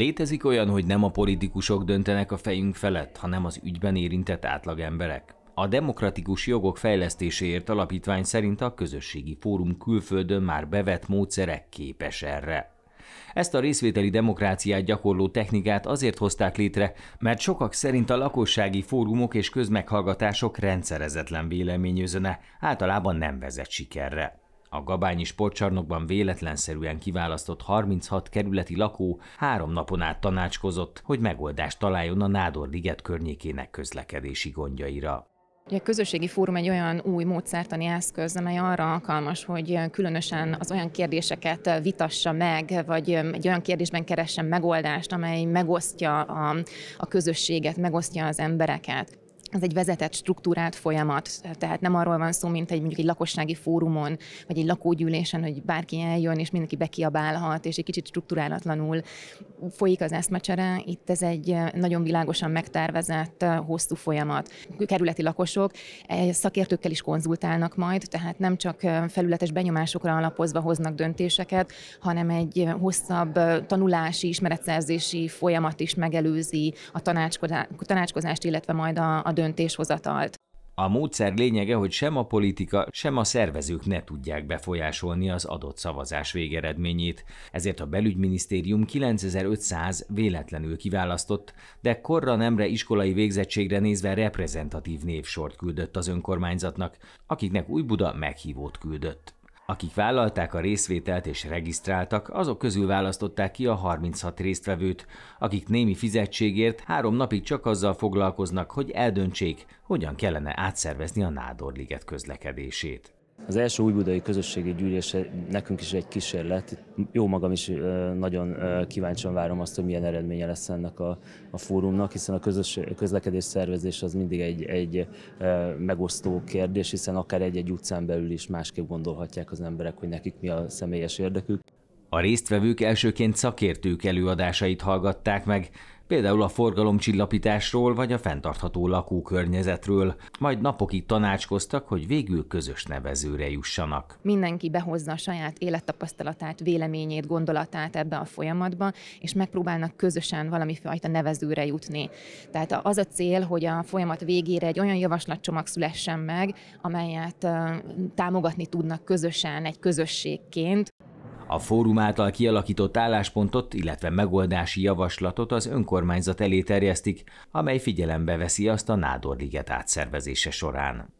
Létezik olyan, hogy nem a politikusok döntenek a fejünk felett, hanem az ügyben érintett átlagemberek. A demokratikus jogok fejlesztéséért alapítvány szerint a közösségi fórum külföldön már bevett módszerek képes erre. Ezt a részvételi demokráciát gyakorló technikát azért hozták létre, mert sokak szerint a lakossági fórumok és közmeghallgatások rendszerezetlen véleményőzene, általában nem vezet sikerre. A Gabányi sportcsarnokban véletlenszerűen kiválasztott 36 kerületi lakó három napon át tanácskozott, hogy megoldást találjon a Nádor-liget környékének közlekedési gondjaira. a közösségi fórum egy olyan új módszertani eszköz, amely arra alkalmas, hogy különösen az olyan kérdéseket vitassa meg, vagy egy olyan kérdésben keressen megoldást, amely megosztja a, a közösséget, megosztja az embereket ez egy vezetett, struktúrált folyamat, tehát nem arról van szó, mint egy mondjuk egy lakossági fórumon, vagy egy lakógyűlésen, hogy bárki eljön, és mindenki bekiabálhat, és egy kicsit struktúrálatlanul folyik az eszmecsere. Itt ez egy nagyon világosan megtervezett, hosszú folyamat. Kerületi lakosok e, szakértőkkel is konzultálnak majd, tehát nem csak felületes benyomásokra alapozva hoznak döntéseket, hanem egy hosszabb tanulási, ismeretszerzési folyamat is megelőzi a tanácskozást, illetve majd a, a döntéshozatalt. A módszer lényege, hogy sem a politika, sem a szervezők ne tudják befolyásolni az adott szavazás végeredményét, ezért a belügyminisztérium 9500 véletlenül kiválasztott, de korra nemre iskolai végzettségre nézve reprezentatív névsort küldött az önkormányzatnak, akiknek Újbuda meghívót küldött. Akik vállalták a részvételt és regisztráltak, azok közül választották ki a 36 résztvevőt, akik némi fizetségért három napig csak azzal foglalkoznak, hogy eldöntsék, hogyan kellene átszervezni a Nádorliget közlekedését. Az első újbudai közösségi gyűlés nekünk is egy kísérlet. Jó magam is nagyon kíváncsian várom azt, hogy milyen eredménye lesz ennek a, a fórumnak, hiszen a közös, közlekedés szervezés az mindig egy, egy megosztó kérdés, hiszen akár egy-egy utcán belül is másképp gondolhatják az emberek, hogy nekik mi a személyes érdekük. A résztvevők elsőként szakértők előadásait hallgatták meg, például a forgalomcsillapításról vagy a fenntartható lakókörnyezetről, majd napokig tanácskoztak, hogy végül közös nevezőre jussanak. Mindenki behozza a saját élettapasztalatát, véleményét, gondolatát ebbe a folyamatba, és megpróbálnak közösen valami fajta nevezőre jutni. Tehát az a cél, hogy a folyamat végére egy olyan javaslatcsomag szülessen meg, amelyet támogatni tudnak közösen, egy közösségként. A fórum által kialakított álláspontot, illetve megoldási javaslatot az önkormányzat elé terjesztik, amely figyelembe veszi azt a Nádorliget átszervezése során.